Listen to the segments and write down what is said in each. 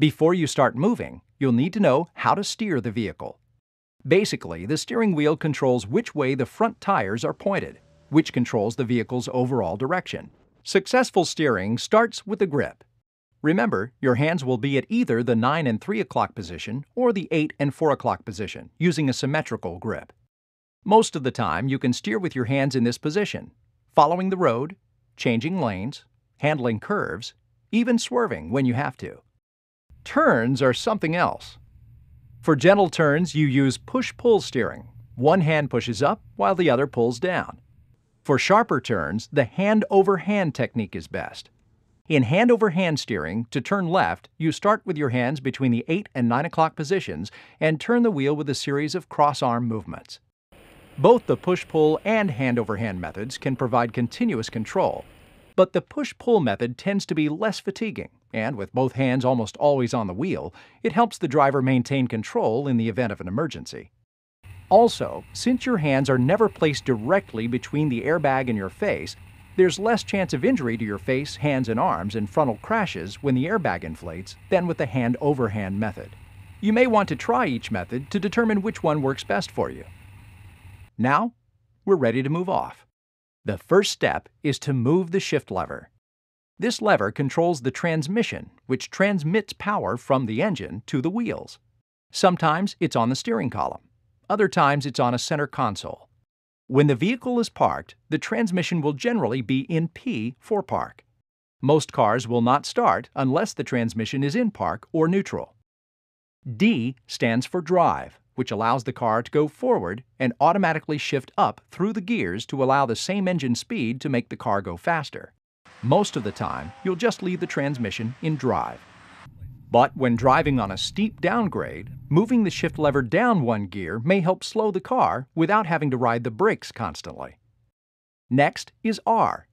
Before you start moving, you'll need to know how to steer the vehicle. Basically, the steering wheel controls which way the front tires are pointed, which controls the vehicle's overall direction. Successful steering starts with the grip. Remember, your hands will be at either the 9 and 3 o'clock position or the 8 and 4 o'clock position, using a symmetrical grip. Most of the time, you can steer with your hands in this position, following the road, changing lanes, handling curves, even swerving when you have to turns are something else. For gentle turns, you use push-pull steering. One hand pushes up while the other pulls down. For sharper turns, the hand-over-hand -hand technique is best. In hand-over-hand -hand steering, to turn left, you start with your hands between the 8 and 9 o'clock positions and turn the wheel with a series of cross-arm movements. Both the push-pull and hand-over-hand -hand methods can provide continuous control, but the push-pull method tends to be less fatiguing, and with both hands almost always on the wheel, it helps the driver maintain control in the event of an emergency. Also, since your hands are never placed directly between the airbag and your face, there's less chance of injury to your face, hands, and arms in frontal crashes when the airbag inflates than with the hand-over-hand method. You may want to try each method to determine which one works best for you. Now, we're ready to move off. The first step is to move the shift lever. This lever controls the transmission, which transmits power from the engine to the wheels. Sometimes it's on the steering column, other times it's on a center console. When the vehicle is parked, the transmission will generally be in P for park. Most cars will not start unless the transmission is in park or neutral. D stands for drive which allows the car to go forward and automatically shift up through the gears to allow the same engine speed to make the car go faster. Most of the time, you'll just leave the transmission in drive. But when driving on a steep downgrade, moving the shift lever down one gear may help slow the car without having to ride the brakes constantly. Next is R.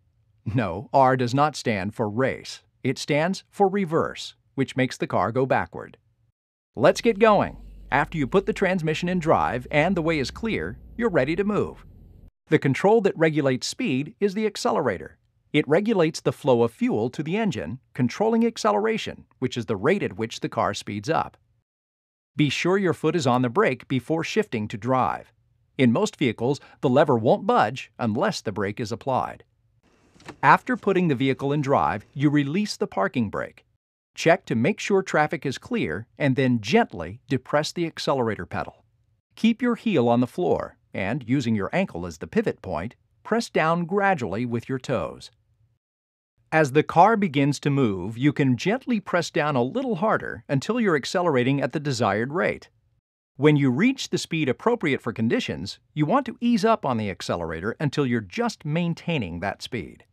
No, R does not stand for race. It stands for reverse, which makes the car go backward. Let's get going! After you put the transmission in drive and the way is clear, you're ready to move. The control that regulates speed is the accelerator. It regulates the flow of fuel to the engine, controlling acceleration, which is the rate at which the car speeds up. Be sure your foot is on the brake before shifting to drive. In most vehicles, the lever won't budge unless the brake is applied. After putting the vehicle in drive, you release the parking brake. Check to make sure traffic is clear and then gently depress the accelerator pedal. Keep your heel on the floor and, using your ankle as the pivot point, press down gradually with your toes. As the car begins to move, you can gently press down a little harder until you're accelerating at the desired rate. When you reach the speed appropriate for conditions, you want to ease up on the accelerator until you're just maintaining that speed.